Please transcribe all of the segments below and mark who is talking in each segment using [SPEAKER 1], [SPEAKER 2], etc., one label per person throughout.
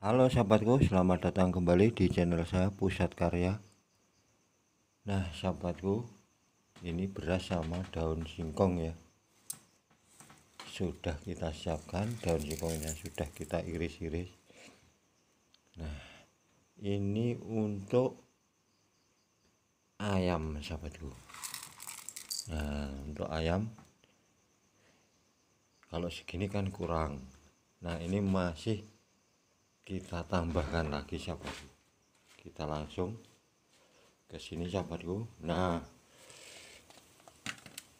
[SPEAKER 1] Halo sahabatku, selamat datang kembali di channel saya Pusat Karya. Nah, sahabatku, ini beras sama daun singkong ya. Sudah kita siapkan daun singkongnya, sudah kita iris-iris. Nah, ini untuk ayam sahabatku. Nah, untuk ayam kalau segini kan kurang. Nah, ini masih kita tambahkan lagi sahabatku kita langsung ke sini sahabatku nah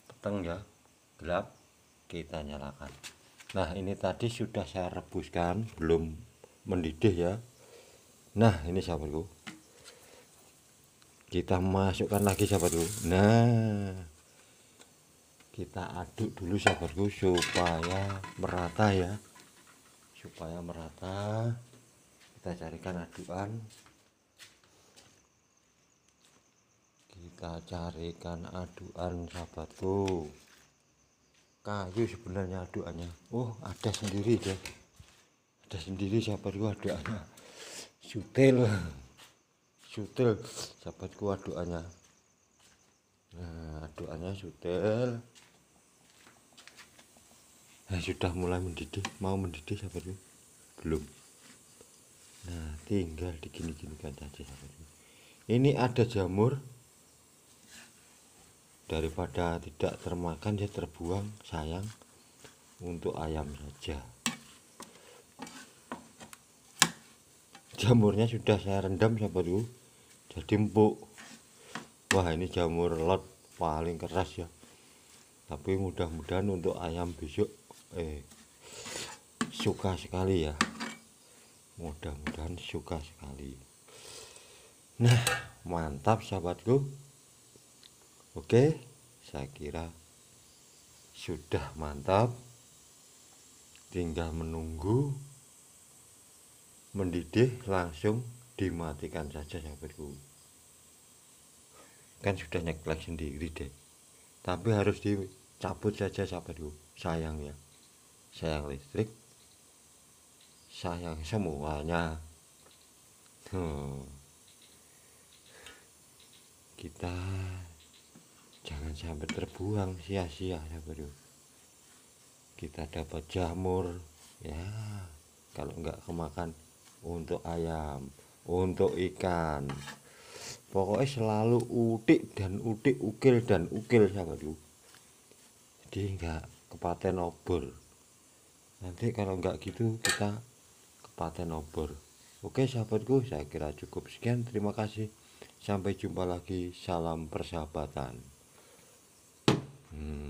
[SPEAKER 1] peteng ya gelap kita nyalakan nah ini tadi sudah saya rebuskan belum mendidih ya nah ini sahabatku kita masukkan lagi sahabatku nah kita aduk dulu sahabatku supaya merata ya supaya merata kita carikan aduan kita carikan aduan sahabatku. kayu sebenarnya aduannya oh ada sendiri deh ada sendiri sahabatku aduannya sutil sutil sahabatku aduannya nah aduannya sutil nah, sudah mulai mendidih mau mendidih sahabatku belum tinggal digini-ginikan saja ini ada jamur daripada tidak termakan ya terbuang sayang untuk ayam saja jamurnya sudah saya rendam sahabat jadi empuk wah ini jamur lot paling keras ya tapi mudah-mudahan untuk ayam besok eh suka sekali ya mudah-mudahan suka sekali nah mantap sahabatku oke saya kira sudah mantap tinggal menunggu mendidih langsung dimatikan saja sahabatku kan sudah nyeklek sendiri deh tapi harus dicabut saja sahabatku sayang ya sayang listrik sayang semuanya hmm. kita jangan sampai terbuang sia-sia ya bro kita dapat jamur ya kalau nggak kemakan untuk ayam untuk ikan pokoknya selalu utik dan utik ukil dan ukil sama dulu jadi nggak kepaten obor nanti kalau nggak gitu kita Paten Obor. Oke sahabatku, saya kira cukup sekian. Terima kasih. Sampai jumpa lagi. Salam persahabatan. Hmm.